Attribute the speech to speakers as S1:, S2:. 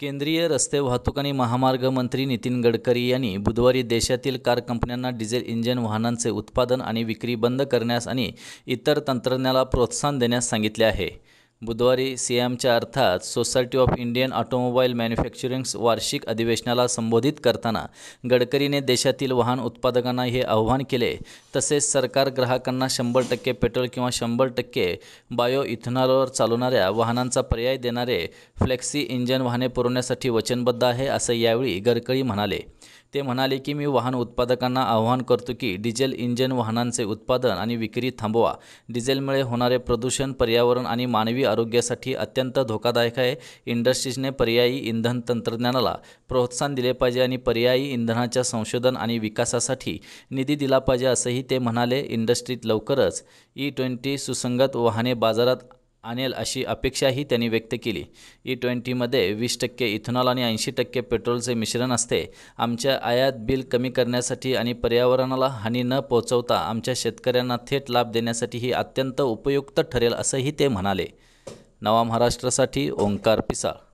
S1: केंद्रीय रस्ते वाहतूक आणि महामार्ग मंत्री नितीन गडकरी यांनी बुधवारी देशातील कार कंपन्यांना डिझेल इंजिन वाहनांचे उत्पादन आणि विक्री बंद करण्यास आणि इतर तंत्रज्ञानाला प्रोत्साहन देण्यास सांगितले आहे बुधवारी सीएमच्या अर्थात society of Indian automobile manufacturers वार्षिक अधिवेशनाला संबोधित करताना गडकरीने देशातील वाहन उत्पादकांना हे आव्हान केले तसेच सरकार ग्राहकांना शंभर टक्के पेट्रोल किंवा शंभर टक्के बायो इथेनॉलवर चालवणाऱ्या वाहनांचा पर्याय देणारे फ्लेक्सी इंजन वाहने पुरवण्यासाठी वचनबद्ध आहे असं यावेळी गडकरी म्हणाले ते म्हणाले की मी वाहन उत्पादकांना आवाहन करतो की डिझेल इंजन वाहनांचे उत्पादन आणि विक्री थांबवा डिझेलमुळे होणारे प्रदूषण पर्यावरण आणि मानवी आरोग्यासाठी अत्यंत धोकादायक आहे इंडस्ट्रीजने पर्यायी इंधन तंत्रज्ञानाला प्रोत्साहन दिले पाहिजे आणि पर्यायी इंधनाच्या संशोधन आणि विकासासाठी निधी दिला पाहिजे असंही ते म्हणाले इंडस्ट्रीत लवकरच ई ट्वेंटी सुसंगत वाहने बाजारात आणेल अशी अपेक्षाही त्यांनी व्यक्त केली ई e ट्वेंटीमध्ये वीस टक्के इथेनॉल आणि ऐंशी टक्के पेट्रोलचे मिश्रण असते आमच्या आयात बिल कमी करण्यासाठी आणि पर्यावरणाला हानी न पोहोचवता आमच्या शेतकऱ्यांना थेट लाभ देण्यासाठी ही अत्यंत उपयुक्त ठरेल असंही ते म्हणाले नवा महाराष्ट्रासाठी ओंकार पिसाळ